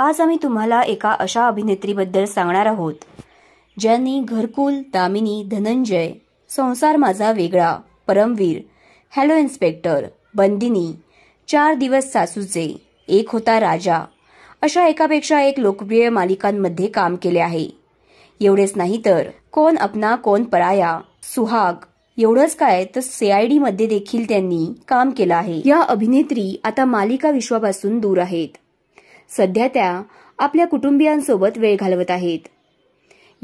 आज आम्ही तुम्हाला एका अशा अभिनेत्रीबद्दल सांगणार आहोत ज्यांनी घरकुल दामिनी धनंजय संसार माझा वेगळा परमवीर हॅलो इन्स्पेक्टर बंदिनी चार दिवस सासूचे एक होता राजा अशा एकापेक्षा एक लोकप्रिय मालिकांमध्ये काम केले आहे एवढेच नाही तर कोण अपना कोण पराया सुहाग एवढंच काय तर सीआयडी मध्ये देखील त्यांनी काम केलं आहे या अभिनेत्री आता मालिका विश्वापासून दूर आहेत सध्या त्या आपल्या कुटुंबियांसोबत वेळ घालवत आहेत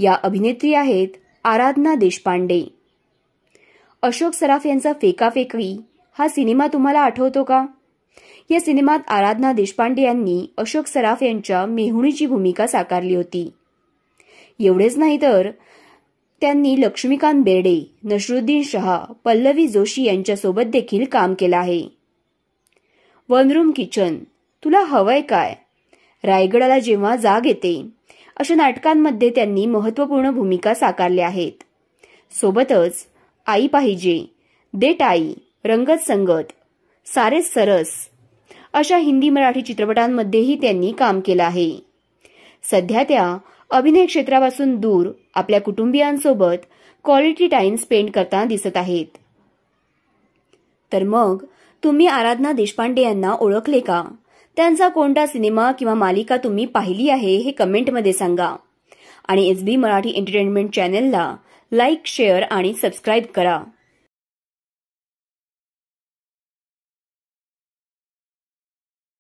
या अभिनेत्री आहेत आराधना देशपांडे अशोक सराफ यांचा फेकवी हा सिनेमा तुम्हाला आठवतो का या सिनेमात आराधना देशपांडे यांनी अशोक सराफ यांच्या मेहुणीची भूमिका साकारली होती एवढेच नाही तर त्यांनी लक्ष्मीकांत बेर्डे नशरुद्दीन शहा पल्लवी जोशी यांच्यासोबत देखील काम केलं आहे वन रूम किचन तुला हवंय काय रायगडाला जेव्हा जाग येते अशा नाटकांमध्ये त्यांनी महत्त्वपूर्ण भूमिका साकारल्या आहेत सोबतच आई पाहिजे देट आई रंगत संगत सारे सरस अशा हिंदी मराठी चित्रपटांमध्येही त्यांनी काम केलं आहे सध्या त्या अभिनय क्षेत्रापासून दूर आपल्या कुटुंबियांसोबत क्वालिटी टाइम स्पेंड करताना दिसत आहेत तर मग तुम्ही आराधना देशपांडे यांना ओळखले का त्यांचा कोणता सिनेमा किंवा मालिका तुम्ही पाहिली आहे हे कमेंटमध्ये सांगा आणि एसबी मराठी एंटरटेनमेंट चॅनेलला लाईक शेअर आणि सबस्क्राईब करा